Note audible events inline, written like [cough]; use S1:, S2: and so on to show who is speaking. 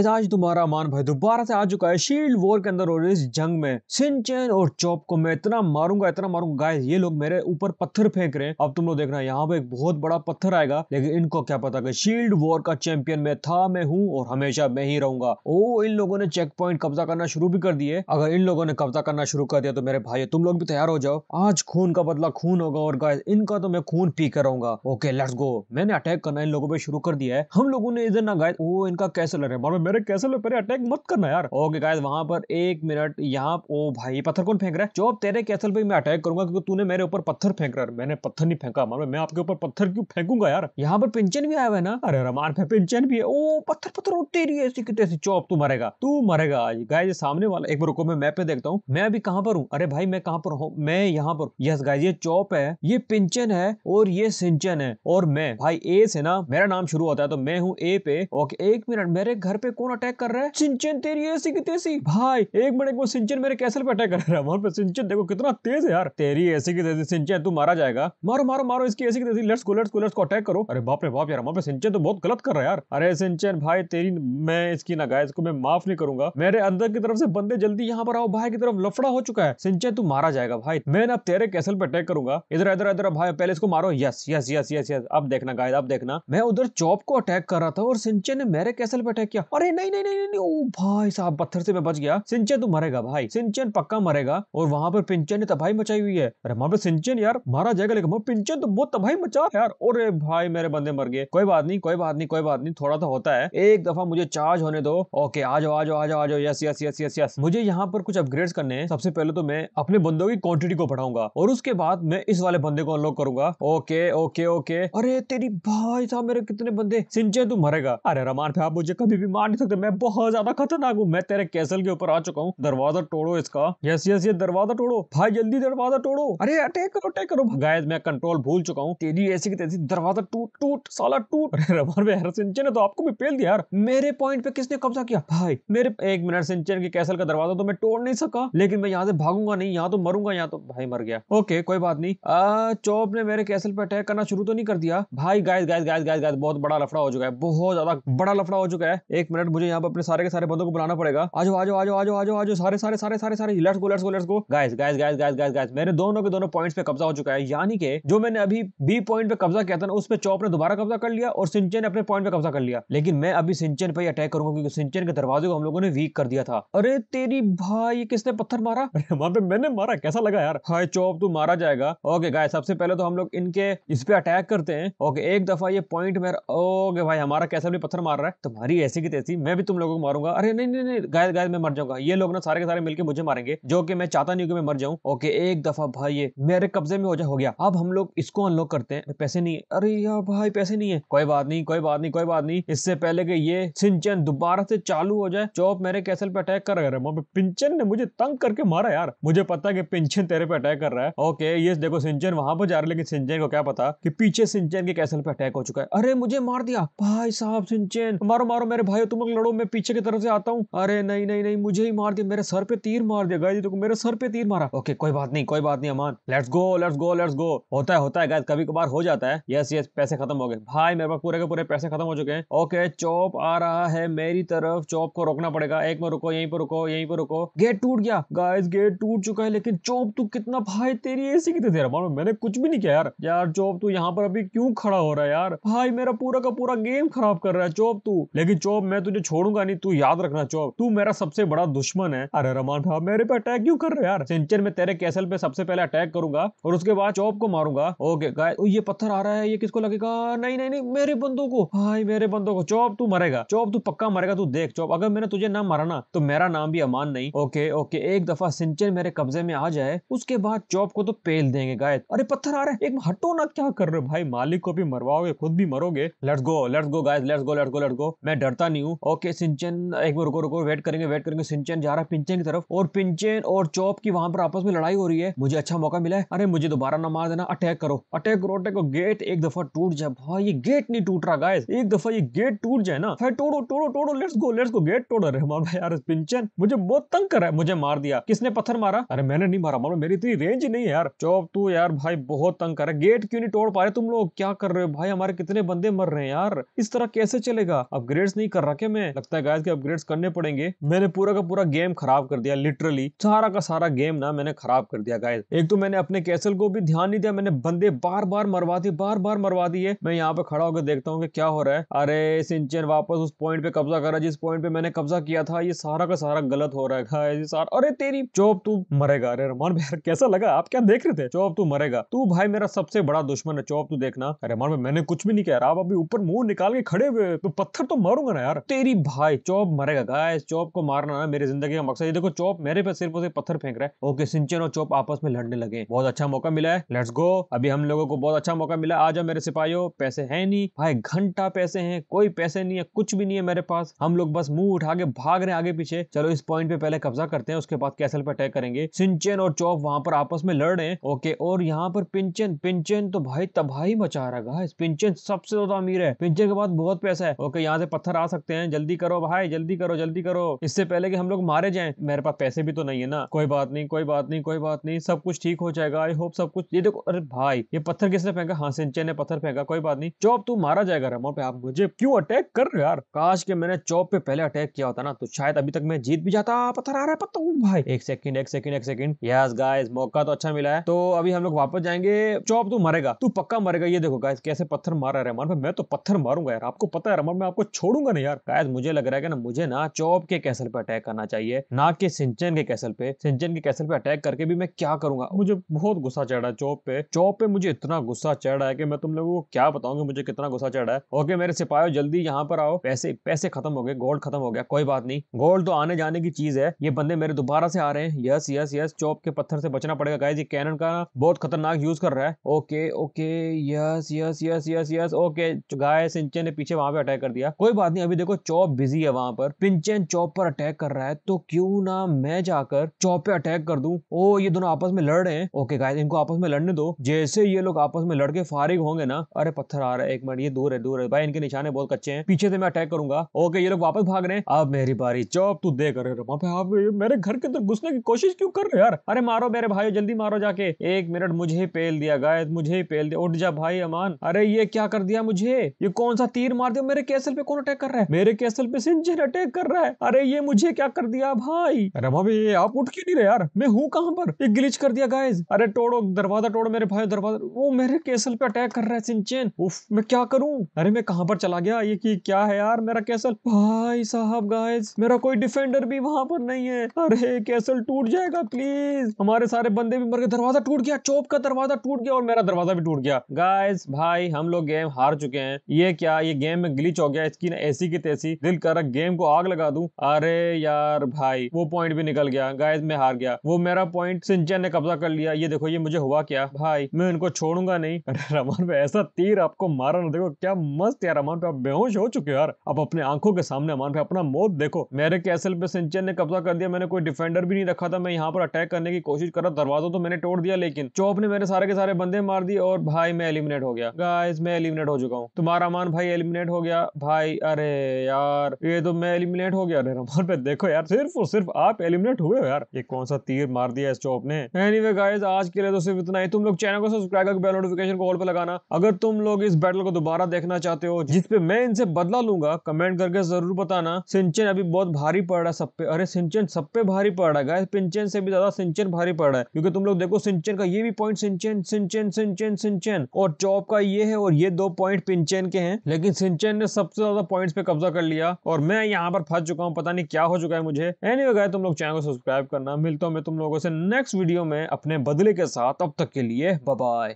S1: आज तुम्हारा मान भाई दोबारा से आ चुका है शील्ड वॉर के अंदर और इस जंग में सिंचन और चौप को मैं इतना मारूंगा इतना मारूंगा गाइस ये लोग मेरे ऊपर पत्थर फेंक रहे हैं अब तुम लोग देखना यहाँ पे एक बहुत बड़ा पत्थर आएगा लेकिन इनको क्या पता कि शील्ड वॉर का चैंपियन मैं था मैं हूँ और हमेशा मैं ही रहूंगा ओ इन लोगों ने चेक पॉइंट कब्जा करना शुरू भी कर दिए अगर इन लोगों ने कब्जा करना शुरू कर दिया तो मेरे भाई तुम लोग भी तैयार हो जाओ आज खून का बदला खून होगा और गाय इनका तो मैं खून पी कर रहूंगा ओके लेट्स गो मैंने अटैक करना इन लोगों पर शुरू कर दिया है हम लोगों ने इधर ना गाय ओ इनका कैसे लग रहा है मेरे कैसे लो मेरे अटैक मत करना यार ओके गाइस वहां पर एक मिनट यहाँ ओ भाई पत्थर कौन फेंक रहा है जो अब तेरे कैसल पे मैं अटैक करूंगा क्योंकि तूने मेरे ऊपर पत्थर फेंक रहा है मैंने पत्थर नहीं फेंका मालूम मैं आपके ऊपर पत्थर क्यों फेंकूंगा यार यहाँ पर पिंचन भी आया हुआ है ना अरे रमान पे पिंचन भी है ओ पत्थर पत्थर उठते रही है ऐसी कितनी चौप तू मरेगा तू मरेगा आज गाय सामने वाला एक बार रुको मैं मैप पे देखता हूँ मैं अभी कहाँ पर हूँ अरे भाई मैं कहाँ पर हूँ मैं यहाँ पर यस गाय ये चौप है ये पिंचन है और ये सिंचन है और मैं भाई ए से ना मेरा नाम शुरू होता है तो मैं हूँ ए पे ओके एक मिनट मेरे घर पे कौन अटैक कर रहा है सिंचन तेरी ऐसी की तेजी भाई एक मिनट एक सिंचन मेरे कैसल पे अटैक कर रहा है वहां पे सिंचन देखो कितना तेज है यार तेरी ऐसी की तेजी सिंचन तू मारा जाएगा मारो मारो मारो इसकी ऐसी की तेजी let's go let's go let's को अटैक करो अरे बाप रे बाप यार वहां पे सिंचन तो बहुत गलत कर रहा है यार अरे सिंचन भाई तेरी मैं इसकी ना गाय इसको मैं माफ नहीं करूंगा मेरे अंदर की तरफ से बंदे जल्दी यहाँ पर आओ भाई की तरफ लफड़ा हो चुका है सिंचन तू मारा जाएगा भाई मैं अब तेरे कैसल पे अटैक करूंगा इधर इधर इधर भाई पहले इसको मारो yes yes yes yes yes अब देखना गाइस अब देखना मैं उधर चौप को अटैक कर रहा था और सिंचन ने मेरे कैसल पे अटैक किया और अरे नहीं नहीं नहीं नहीं ओ भाई साहब पत्थर से मैं बच गया सिंचन तू मरेगा भाई सिंचन पक्का मरेगा और वहां पर पिंचन ने तबाही मचाई हुई है अरे वहां पर सिंचन यार मारा जाएगा लेकिन पिंचन तो बहुत तबाही मचा यार अरे भाई मेरे बंदे मर गए कोई बात नहीं कोई बात नहीं कोई बात नहीं थोड़ा तो होता है एक दफा मुझे चार्ज होने दो ओके आ जाओ आ जाओ आ जाओ आ जाओ yes yes yes yes yes मुझे यहाँ पर कुछ अपग्रेड करने हैं सबसे पहले तो मैं अपने बंदों की क्वांटिटी को बढ़ाऊंगा और उसके बाद मैं इस वाले बंदे को अनलॉक करूंगा ओके ओके ओके अरे तेरी भाई साहब मेरे कितने बंदे सिंचन तू मरेगा अरे रमान साहब मुझे कभी भी मार नहीं सकते मैं बहुत ज्यादा खतरनाक हूँ मैं तेरे कैसल के ऊपर आ चुका हूँ दरवाजा तोड़ो इसका यस यस ये दरवाजा तोड़ो भाई जल्दी दरवाजा तोड़ो अरे अटैक करो अटैक करो गायद मैं कंट्रोल भूल चुका हूँ तेजी ऐसी की तेजी दरवाजा टूट टूट साला टूट अरे रबर में हर सिंचन है तो आपको भी पेल दिया यार मेरे पॉइंट पे किसने कब्जा किया भाई मेरे एक मिनट सिंचन के कैसल का दरवाजा तो मैं तोड़ नहीं सका लेकिन मैं यहाँ से भागूंगा नहीं यहाँ तो मरूंगा यहाँ तो भाई मर गया ओके कोई बात नहीं चौप ने मेरे कैसल पे अटैक करना शुरू तो नहीं कर दिया भाई गायद गायद गायद गायद बहुत बड़ा लफड़ा हो चुका है बहुत ज्यादा बड़ा लफड़ा हो चुका है एक मिनट मिनट मुझे यहाँ पर अपने सारे के सारे बंदों को बुलाना पड़ेगा आज आज आज आज आज आज सारे सारे सारे सारे सारे let's go let's go let's go guys guys guys guys guys guys मेरे दोनों के दोनों पॉइंट्स पे कब्जा हो चुका है यानी कि जो मैंने अभी बी पॉइंट पे कब्जा किया था ना उस पर चौप ने दोबारा कब्जा कर लिया और सिंचन ने अपने पॉइंट पे कब्जा कर लिया लेकिन मैं अभी सिंचन पे अटैक करूंगा क्योंकि सिंचन के दरवाजे को हम लोगों ने वीक कर दिया था अरे तेरी भाई किसने पत्थर मारा [laughs] वहां पे मैंने मारा कैसा लगा यार हाय चौप तू मारा जाएगा ओके गाय सबसे पहले तो हम लोग इनके इस पे अटैक करते हैं ओके एक दफा ये पॉइंट मेरा ओके भाई हमारा कैसा भी पत्थर मार रहा है तुम्हारी ऐसी की तैसी थी मैं भी तुम लोगों को मारूंगा अरे नहीं नहीं नहीं गायद गायद मैं मर जाऊंगा ये लोग ना सारे के सारे मिलकर मुझे मारेंगे जो कि मैं चाहता नहीं कि मैं मर जाऊँ ओके एक दफा भाई ये मेरे कब्जे में हो जा हो गया अब हम लोग इसको अनलॉक करते हैं पैसे नहीं है अरे यार भाई पैसे नहीं है कोई बात नहीं कोई बात नहीं कोई बात नहीं इससे पहले कि ये सिंचन दोबारा से चालू हो जाए चौप मेरे कैसल पे अटैक कर रहा है पिंचन ने मुझे तंग करके मारा यार मुझे पता है कि पिंचन तेरे पे अटैक कर रहा है ओके ये देखो सिंचन वहां पर जा रहे लेकिन सिंचन को क्या पता कि पीछे सिंचन के कैसल पे अटैक हो चुका है अरे मुझे मार दिया भाई साहब सिंचन मारो मारो मेरे भाई तुम चुपक लड़ो मैं पीछे की तरफ से आता हूँ अरे नहीं नहीं नहीं मुझे ही मार दिया मेरे सर पे तीर मार दिया गाइस देखो मेरे सर पे तीर मारा ओके कोई बात नहीं कोई बात नहीं Aman let's go let's go let's go होता है होता है गाइस कभी कभार हो जाता है यस यस पैसे खत्म हो गए भाई मेरे पास पूरे के पूरे पैसे खत्म हो चुके हैं ओके चौप आ रहा है मेरी तरफ चौप को रोकना पड़ेगा एक में रुको यहीं पर रुको यहीं पर रुको गेट टूट गया गाइस गेट टूट चुका है लेकिन चौप तू कितना भाई तेरी ऐसी कितनी देर अमान मैंने कुछ भी नहीं किया यार यार चौप तू यहाँ पर अभी क्यों खड़ा हो रहा है यार भाई मेरा पूरा का पूरा गेम खराब कर रहा है चौप तू लेकिन चौप मैं तुझे छोड़ूंगा नहीं तू याद रखना चौब तू मेरा सबसे बड़ा दुश्मन है अरे रमान साहब मेरे पे अटैक क्यों कर रहे यार सेंचर में तेरे कैसल पे सबसे पहले अटैक करूंगा और उसके बाद चौब को मारूंगा ओके गाय ये पत्थर आ रहा है ये किसको लगेगा नहीं नहीं नहीं मेरे बंदों को हाय मेरे बंदों को चौब तू मरेगा चौब तू पक्का मरेगा तू देख चौब अगर मैंने तुझे ना मारा ना तो मेरा नाम भी अमान नहीं ओके ओके एक दफा सिंचन मेरे कब्जे में आ जाए उसके बाद चौब को तो पेल देंगे गाय अरे पत्थर आ रहा है एक हटो ना क्या कर रहे हो भाई मालिक को भी मरवाओगे खुद भी मरोगे let's go let's go guys let's go let's go let's go मैं डरता नहीं हूँ हूँ ओके सिंचन एक बार रुको रुको वेट करेंगे वेट करेंगे सिंचन जा रहा है पिंचन की तरफ और पिंचन और चौप की वहां पर आपस में लड़ाई हो रही है मुझे अच्छा मौका मिला है अरे मुझे दोबारा ना मार देना अटैक करो अटैक करो अटैक गेट एक दफा टूट जाए भाई ये गेट नहीं टूट रहा गाय एक दफा ये गेट टूट जाए ना फिर तोड़ो तोड़ो तोड़ो let's go let's go gate तोड़ो रहमान भाई यार पिंचन मुझे बहुत तंग कर रहा है मुझे मार दिया किसने पत्थर मारा अरे मैंने नहीं मारा मारो मेरी इतनी रेंज नहीं है यार चौप तू यार भाई बहुत तंग कर रहा है गेट क्यों नहीं तोड़ पा रहे तुम लोग क्या कर रहे हो भाई हमारे कितने बंदे मर रहे हैं यार इस तरह कैसे चलेगा अपग्रेड्स नहीं कर रहा वाकई में लगता है गाइस के अपग्रेड्स करने पड़ेंगे मैंने पूरा का पूरा गेम खराब कर दिया लिटरली सारा का सारा गेम ना मैंने खराब कर दिया गाइस एक तो मैंने अपने कैसल को भी ध्यान नहीं दिया मैंने बंदे बार बार मरवा दिए बार बार मरवा दिए मैं यहाँ पे खड़ा होकर देखता हूँ क्या हो रहा है अरे सिंचन वापस उस पॉइंट पे कब्जा करा जिस पॉइंट पे मैंने कब्जा किया था ये सारा का सारा गलत हो रहा है ये सारा अरे तेरी चौप तू मरेगा अरे रमान यार कैसा लगा आप क्या देख रहे थे चौप तू मरेगा तू भाई मेरा सबसे बड़ा दुश्मन है चौप तू देखना अरे रमान मैंने कुछ भी नहीं कह रहा आप अभी ऊपर मुंह निकाल के खड़े हुए तो पत्थर तो मारूंगा ना यार तेरी भाई चौप मरेगा गाइस चौप को मारना है मेरी जिंदगी का मकसद देखो चौप मेरे पे सिर्फ उसे पत्थर फेंक रहा है ओके सिंचन और चौप आपस में लड़ने लगे बहुत अच्छा मौका मिला है लेट्स गो अभी हम लोगों को बहुत अच्छा मौका मिला आ जाओ मेरे सिपाहियों पैसे है नहीं भाई घंटा पैसे है कोई पैसे नहीं है कुछ भी नहीं है मेरे पास हम लोग बस मुंह उठा के भाग रहे हैं आगे पीछे चलो इस पॉइंट पे पहले कब्जा करते हैं उसके बाद कैसल पे अटैक करेंगे सिंचन और चौप वहां पर आपस में लड़ रहे हैं ओके और यहाँ पर पिंचन पिंचन तो भाई तबाही मचा रहा है पिंचन सबसे ज्यादा अमीर है पिंचन के बाद बहुत पैसा है ओके यहाँ से पत्थर आ सकते हैं हैं जल्दी करो भाई जल्दी करो जल्दी करो इससे पहले कि हम लोग मारे जाएं मेरे पास पैसे भी तो नहीं है ना कोई बात नहीं कोई बात नहीं कोई बात नहीं सब कुछ ठीक हो जाएगा आई होप सब कुछ ये देखो अरे भाई ये पत्थर किसने फेंका हाँ सिंचे ने पत्थर फेंका कोई बात नहीं चौप तू मारा जाएगा रमो पे आप मुझे क्यों अटैक कर रहे यार काश के मैंने चौप पे पहले अटैक किया होता ना तो शायद अभी तक मैं जीत भी जाता पत्थर आ रहा है पत्थर भाई एक सेकंड एक सेकंड एक सेकंड यस गाइस मौका तो अच्छा मिला है तो अभी हम लोग वापस जाएंगे चौप तू मरेगा तू पक्का मरेगा ये देखो गाइस कैसे पत्थर मार रहा मारा रहमान मैं तो पत्थर मारूंगा यार आपको पता है रमन मैं आपको छोड़ूंगा नहीं यार शायद मुझे लग रहा है कि ना मुझे ना चौब के कैसल पे अटैक करना चाहिए ना कि सिंचन के कैसल पे सिंचन के कैसल पे अटैक करके भी मैं क्या करूंगा मुझे बहुत गुस्सा चढ़ रहा है चौब पे चौब पे मुझे इतना गुस्सा चढ़ रहा है कि मैं तुम लोगों को क्या बताऊंगी मुझे कितना गुस्सा चढ़ रहा है ओके मेरे सिपाही जल्दी यहाँ पर आओ पैसे पैसे खत्म हो गए गोल्ड खत्म हो गया कोई बात नहीं गोल्ड तो आने जाने की चीज है ये बंदे मेरे दोबारा से आ रहे हैं यस यस यस चौब के पत्थर से बचना पड़ेगा गाय जी कैनन का बहुत खतरनाक यूज कर रहा है okay okay yes yes yes yes yes okay guys सिंचन ने पीछे वहां पे अटैक कर दिया कोई बात नहीं अभी देखो चौप बिजी है वहां पर पिंचन चौप पर अटैक कर रहा है तो क्यों ना मैं जाकर चौप पे अटैक कर दू ओ ये दोनों आपस में लड़ रहे हैं ओके गाइस इनको आपस में लड़ने दो जैसे ये लोग आपस में लड़के फारिग होंगे ना अरे पत्थर आ रहा है एक मिनट ये दूर है दूर है भाई इनके निशाने बहुत कच्चे हैं पीछे से मैं अटैक करूंगा ओके ये लोग वापस भाग रहे हैं अब मेरी बारी चौप तू दे कर आप मेरे घर के अंदर घुसने की कोशिश क्यों कर रहे यार अरे मारो मेरे भाई जल्दी मारो जाके एक मिनट मुझे पेल दिया गाय मुझे पेल दिया उठ जा भाई अमान अरे ये क्या कर दिया मुझे ये कौन सा तीर मार दिया मेरे कैसल पे कौन अटैक कर रहा है मेरे कैसल पे पैसेंजर अटैक कर रहा है अरे ये मुझे क्या कर दिया भाई अरे भाभी आप उठ क्यों नहीं रहे यार मैं हूँ कहाँ पर ये गिलिच कर दिया गाइज अरे तोड़ो दरवाजा तोड़ो मेरे भाई दरवाजा वो मेरे कैसल पे अटैक कर रहा है सिंचेन उफ मैं क्या करूँ अरे मैं कहाँ पर चला गया ये की क्या है यार मेरा कैसल भाई साहब गाइज मेरा कोई डिफेंडर भी वहाँ पर नहीं है अरे कैसल टूट जाएगा प्लीज हमारे सारे बंदे भी मर गए दरवाजा टूट गया चौप का दरवाजा टूट गया और मेरा दरवाजा भी टूट गया गाइज भाई हम लोग गेम हार चुके हैं ये क्या ये गेम में ग्लिच हो गया इसकी ना ऐसी की जैसी दिल कर गेम को आग लगा दू अरे यार भाई वो पॉइंट भी निकल गया गाय में हार गया वो मेरा पॉइंट सिंचन ने कब्जा कर लिया ये देखो ये मुझे हुआ क्या भाई मैं इनको छोड़ूंगा नहीं अरे रमन पे ऐसा तीर आपको मारा ना देखो क्या मस्त यार रमन पे आप बेहोश हो चुके यार आप अपने आंखों के सामने अमान पे अपना मौत देखो मेरे कैसल पे सिंचन ने कब्जा कर दिया मैंने कोई डिफेंडर भी नहीं रखा था मैं यहाँ पर अटैक करने की कोशिश कर रहा दरवाजा तो मैंने तोड़ दिया लेकिन चौप ने मेरे सारे के सारे बंदे मार दिए और भाई मैं एलिमिनेट हो गया गाइस मैं एलिमिनेट हो चुका हूँ तुम्हारा अमान भाई एलिमिनेट हो गया भाई अरे यार ये तो मैं एलिमिनेट हो गया नंबर [laughs] पे देखो यार सिर्फ और सिर्फ आप एलिमिनेट हुए हो यार ये कौन सा तीर मार दिया इस चौप ने एनीवे गाइस आज के लिए तो सिर्फ इतना ही तुम लोग चैनल को सब्सक्राइब करके बेल नोटिफिकेशन को ऑल पर लगाना अगर तुम लोग इस बैटल को दोबारा देखना चाहते हो जिसपे मैं इनसे बदला लूंगा कमेंट करके जरूर बताना सिंचन अभी बहुत भारी पड़ रहा है सब पे अरे सिंचन सब पे भारी पड़ रहा है गाइस पिंचन से भी ज्यादा सिंचन भारी पड़ रहा है क्योंकि तुम लोग देखो सिंचन का ये भी पॉइंट सिंचन सिंचन सिंचन सिंचन और चौप का ये है और ये दो पॉइंट पिंचन के हैं लेकिन सिंचन ने सबसे ज्यादा पॉइंट्स पे कब्जा पकड़ लिया और मैं यहाँ पर फंस चुका हूँ पता नहीं क्या हो चुका है मुझे एनी anyway, तुम लोग चैनल को सब्सक्राइब करना मिलता हूँ मैं तुम लोगों से नेक्स्ट वीडियो में अपने बदले के साथ अब तक के लिए बाय